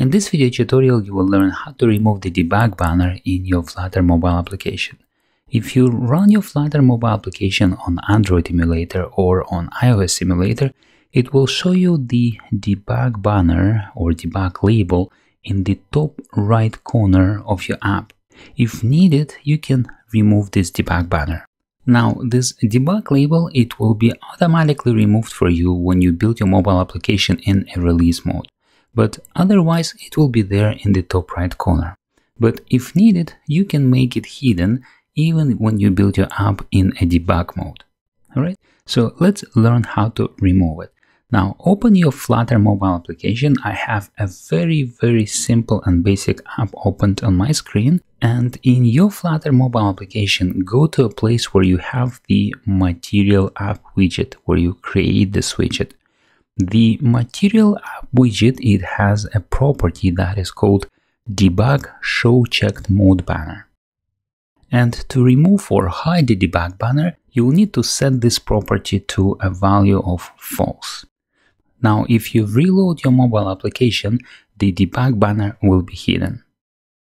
In this video tutorial, you will learn how to remove the debug banner in your Flutter mobile application. If you run your Flutter mobile application on Android emulator or on iOS emulator, it will show you the debug banner or debug label in the top right corner of your app. If needed, you can remove this debug banner. Now, this debug label, it will be automatically removed for you when you build your mobile application in a release mode but otherwise it will be there in the top right corner. But if needed, you can make it hidden even when you build your app in a debug mode. Alright, so let's learn how to remove it. Now open your Flutter mobile application. I have a very, very simple and basic app opened on my screen. And in your Flutter mobile application, go to a place where you have the material app widget, where you create this widget the material widget it has a property that is called debug show checked mode banner. And to remove or hide the debug banner, you'll need to set this property to a value of false. Now, if you reload your mobile application, the debug banner will be hidden.